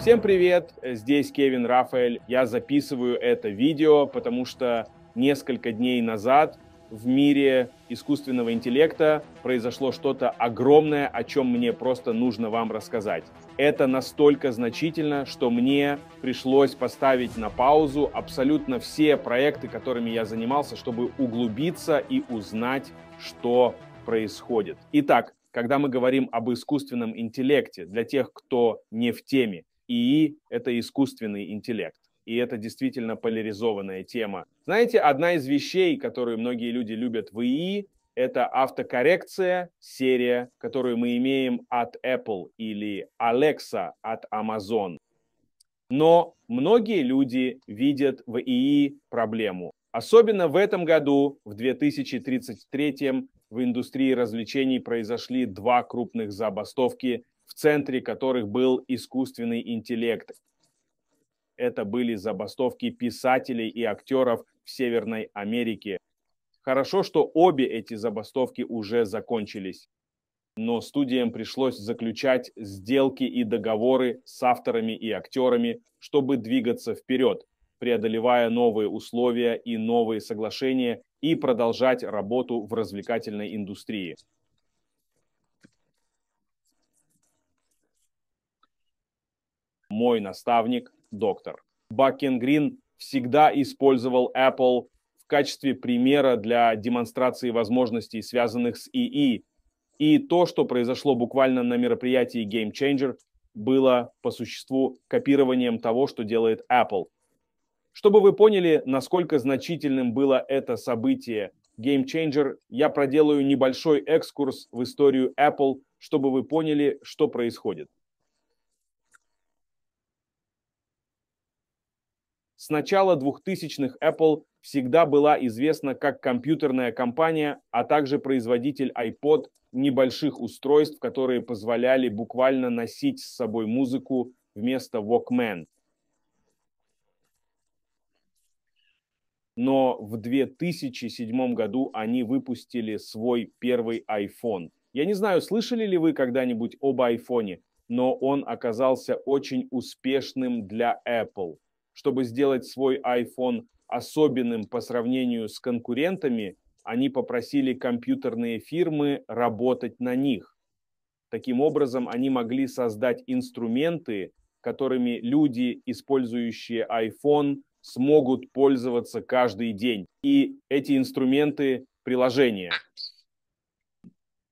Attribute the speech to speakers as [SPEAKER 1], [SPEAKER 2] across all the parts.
[SPEAKER 1] Всем привет! Здесь Кевин Рафаэль. Я записываю это видео, потому что несколько дней назад в мире искусственного интеллекта произошло что-то огромное, о чем мне просто нужно вам рассказать. Это настолько значительно, что мне пришлось поставить на паузу абсолютно все проекты, которыми я занимался, чтобы углубиться и узнать, что происходит. Итак, когда мы говорим об искусственном интеллекте, для тех, кто не в теме, ИИ – это искусственный интеллект. И это действительно поляризованная тема. Знаете, одна из вещей, которую многие люди любят в ИИ, это автокоррекция, серия, которую мы имеем от Apple или Alexa от Amazon. Но многие люди видят в ИИ проблему. Особенно в этом году, в 2033, в индустрии развлечений произошли два крупных забастовки в центре которых был искусственный интеллект. Это были забастовки писателей и актеров в Северной Америке. Хорошо, что обе эти забастовки уже закончились. Но студиям пришлось заключать сделки и договоры с авторами и актерами, чтобы двигаться вперед, преодолевая новые условия и новые соглашения и продолжать работу в развлекательной индустрии. мой наставник, доктор. Бакенгрин всегда использовал Apple в качестве примера для демонстрации возможностей, связанных с ИИ. И то, что произошло буквально на мероприятии Game Changer, было по существу копированием того, что делает Apple. Чтобы вы поняли, насколько значительным было это событие Game Changer, я проделаю небольшой экскурс в историю Apple, чтобы вы поняли, что происходит. С начала 2000-х Apple всегда была известна как компьютерная компания, а также производитель iPod небольших устройств, которые позволяли буквально носить с собой музыку вместо Walkman. Но в 2007 году они выпустили свой первый iPhone. Я не знаю, слышали ли вы когда-нибудь об iPhone, но он оказался очень успешным для Apple – чтобы сделать свой iPhone особенным по сравнению с конкурентами, они попросили компьютерные фирмы работать на них. Таким образом, они могли создать инструменты, которыми люди, использующие iPhone, смогут пользоваться каждый день. И эти инструменты – приложения.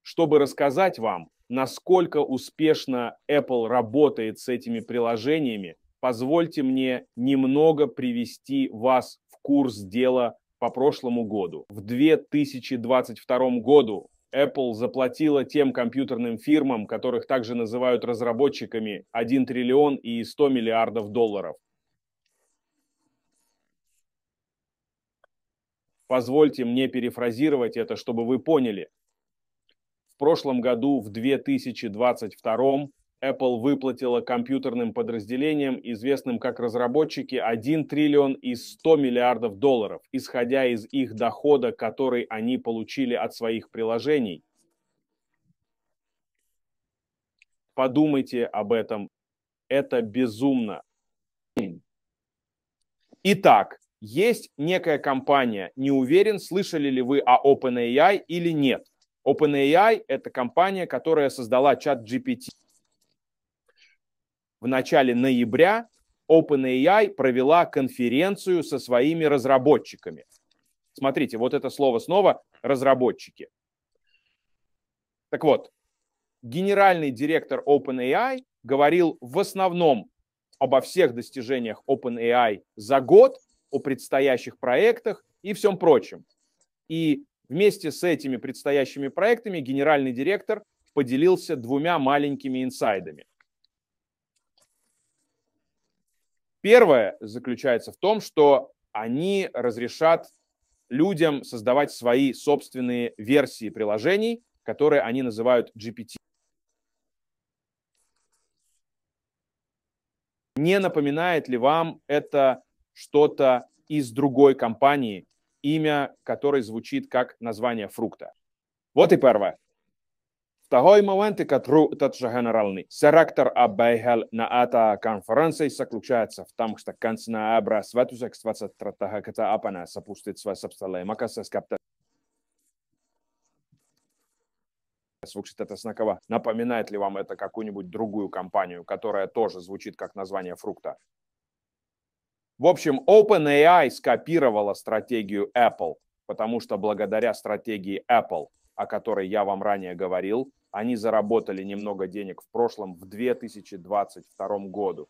[SPEAKER 1] Чтобы рассказать вам, насколько успешно Apple работает с этими приложениями, позвольте мне немного привести вас в курс дела по прошлому году. В 2022 году Apple заплатила тем компьютерным фирмам, которых также называют разработчиками, 1 триллион и 100 миллиардов долларов. Позвольте мне перефразировать это, чтобы вы поняли. В прошлом году, в 2022, Apple выплатила компьютерным подразделениям, известным как разработчики, 1 триллион и 100 миллиардов долларов, исходя из их дохода, который они получили от своих приложений. Подумайте об этом. Это безумно. Итак, есть некая компания, не уверен, слышали ли вы о OpenAI или нет. OpenAI – это компания, которая создала чат GPT в начале ноября OpenAI провела конференцию со своими разработчиками. Смотрите, вот это слово снова «разработчики». Так вот, генеральный директор OpenAI говорил в основном обо всех достижениях OpenAI за год, о предстоящих проектах и всем прочем. И вместе с этими предстоящими проектами генеральный директор поделился двумя маленькими инсайдами – Первое заключается в том, что они разрешат людям создавать свои собственные версии приложений, которые они называют GPT. Не напоминает ли вам это что-то из другой компании, имя которой звучит как название фрукта? Вот и первое. Tahoi моментика тру татша генеральный. Сарактар абейхел на ата конференции заключается в том, что конц на абра светусек 23 ката апана сапустит свой собственный макаса скапта. Звучит это знаково. Напоминает ли вам это какую-нибудь другую компанию, которая тоже звучит как название фрукта? В общем, OpenAI скопировала стратегию Apple, потому что благодаря стратегии Apple – о которой я вам ранее говорил, они заработали немного денег в прошлом, в 2022 году.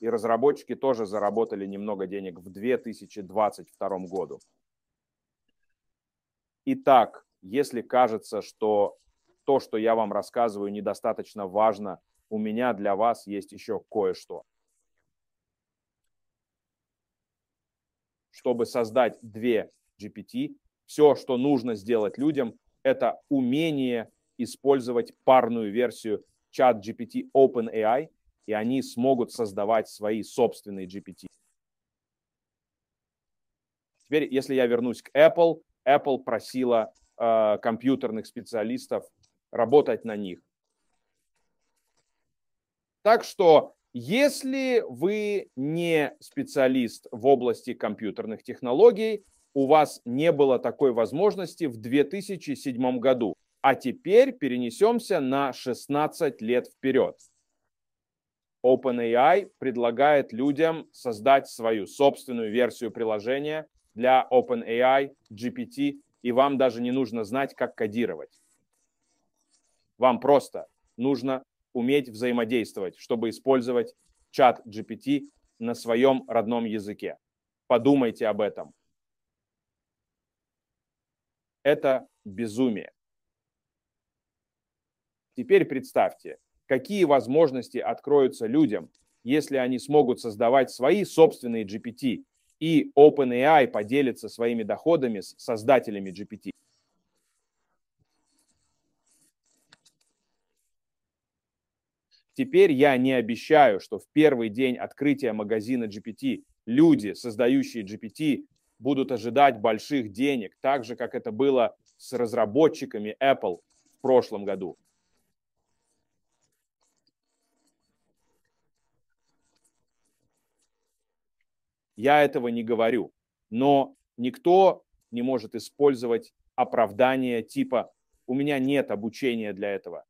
[SPEAKER 1] И разработчики тоже заработали немного денег в 2022 году. Итак, если кажется, что то, что я вам рассказываю, недостаточно важно, у меня для вас есть еще кое-что. чтобы создать две GPT, все, что нужно сделать людям, это умение использовать парную версию чат GPT OpenAI, и они смогут создавать свои собственные GPT. Теперь, если я вернусь к Apple, Apple просила э, компьютерных специалистов работать на них. Так что если вы не специалист в области компьютерных технологий, у вас не было такой возможности в 2007 году. А теперь перенесемся на 16 лет вперед. OpenAI предлагает людям создать свою собственную версию приложения для OpenAI, GPT, и вам даже не нужно знать, как кодировать. Вам просто нужно уметь взаимодействовать, чтобы использовать чат GPT на своем родном языке. Подумайте об этом. Это безумие. Теперь представьте, какие возможности откроются людям, если они смогут создавать свои собственные GPT, и OpenAI поделится своими доходами с создателями GPT. Теперь я не обещаю, что в первый день открытия магазина GPT люди, создающие GPT, будут ожидать больших денег, так же, как это было с разработчиками Apple в прошлом году. Я этого не говорю, но никто не может использовать оправдание типа «у меня нет обучения для этого».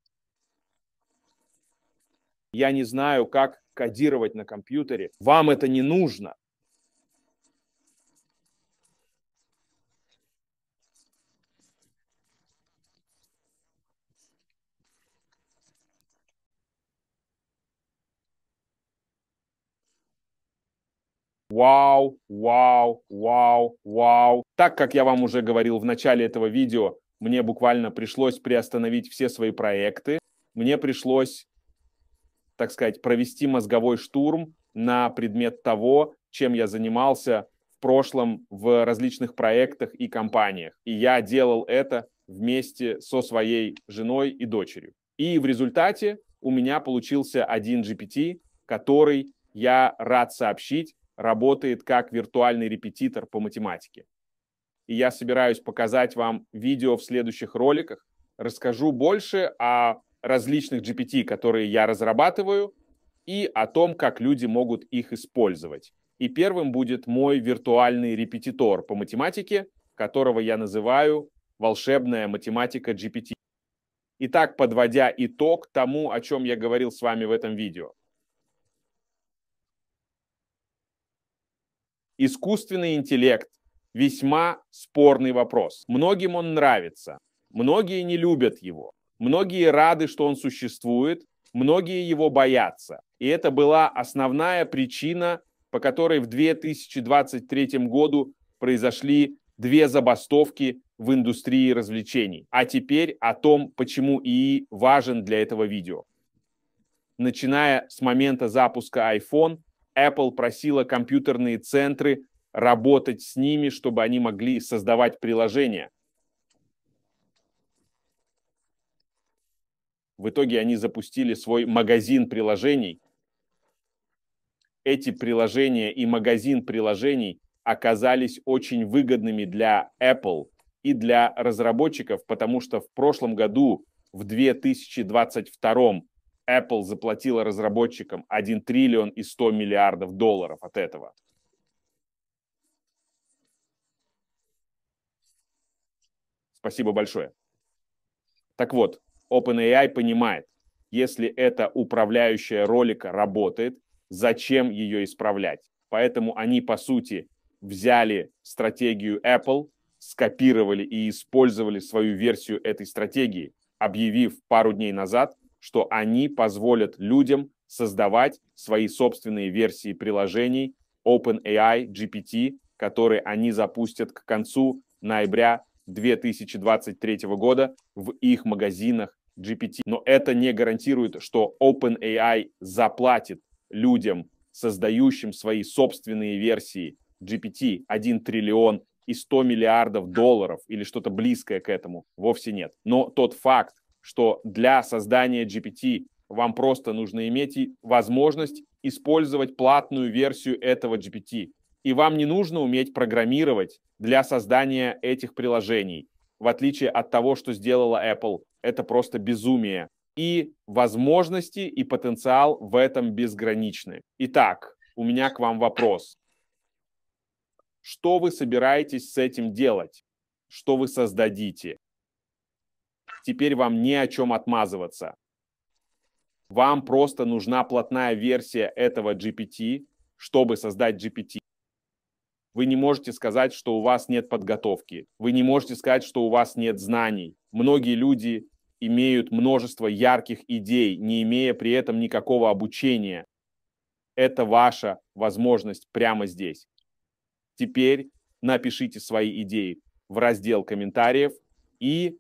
[SPEAKER 1] Я не знаю, как кодировать на компьютере. Вам это не нужно. Вау, вау, вау, вау. Так как я вам уже говорил в начале этого видео, мне буквально пришлось приостановить все свои проекты. Мне пришлось так сказать, провести мозговой штурм на предмет того, чем я занимался в прошлом в различных проектах и компаниях. И я делал это вместе со своей женой и дочерью. И в результате у меня получился один GPT, который, я рад сообщить, работает как виртуальный репетитор по математике. И я собираюсь показать вам видео в следующих роликах. Расскажу больше о различных GPT, которые я разрабатываю, и о том, как люди могут их использовать. И первым будет мой виртуальный репетитор по математике, которого я называю «Волшебная математика GPT». Итак, подводя итог тому, о чем я говорил с вами в этом видео. Искусственный интеллект – весьма спорный вопрос. Многим он нравится, многие не любят его. Многие рады, что он существует, многие его боятся. И это была основная причина, по которой в 2023 году произошли две забастовки в индустрии развлечений. А теперь о том, почему ИИ важен для этого видео. Начиная с момента запуска iPhone, Apple просила компьютерные центры работать с ними, чтобы они могли создавать приложения – В итоге они запустили свой магазин приложений. Эти приложения и магазин приложений оказались очень выгодными для Apple и для разработчиков, потому что в прошлом году, в 2022, Apple заплатила разработчикам 1 триллион и 100 миллиардов долларов от этого. Спасибо большое. Так вот, OpenAI понимает, если эта управляющая ролика работает, зачем ее исправлять? Поэтому они, по сути, взяли стратегию Apple, скопировали и использовали свою версию этой стратегии, объявив пару дней назад, что они позволят людям создавать свои собственные версии приложений OpenAI GPT, которые они запустят к концу ноября 2023 года в их магазинах GPT, но это не гарантирует, что OpenAI заплатит людям, создающим свои собственные версии GPT 1 триллион и 100 миллиардов долларов или что-то близкое к этому, вовсе нет. Но тот факт, что для создания GPT вам просто нужно иметь возможность использовать платную версию этого GPT. И вам не нужно уметь программировать для создания этих приложений в отличие от того, что сделала Apple. Это просто безумие. И возможности и потенциал в этом безграничны. Итак, у меня к вам вопрос. Что вы собираетесь с этим делать? Что вы создадите? Теперь вам не о чем отмазываться. Вам просто нужна плотная версия этого GPT, чтобы создать GPT. Вы не можете сказать, что у вас нет подготовки. Вы не можете сказать, что у вас нет знаний. Многие люди имеют множество ярких идей, не имея при этом никакого обучения. Это ваша возможность прямо здесь. Теперь напишите свои идеи в раздел комментариев и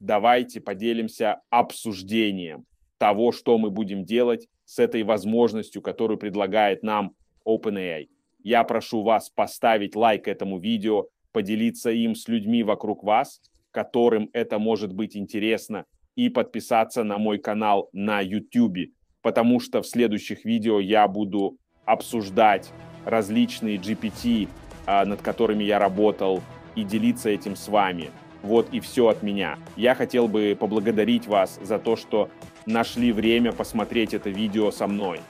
[SPEAKER 1] давайте поделимся обсуждением того, что мы будем делать с этой возможностью, которую предлагает нам OpenAI. Я прошу вас поставить лайк этому видео, поделиться им с людьми вокруг вас, которым это может быть интересно, и подписаться на мой канал на YouTube, потому что в следующих видео я буду обсуждать различные GPT, а, над которыми я работал, и делиться этим с вами. Вот и все от меня. Я хотел бы поблагодарить вас за то, что нашли время посмотреть это видео со мной.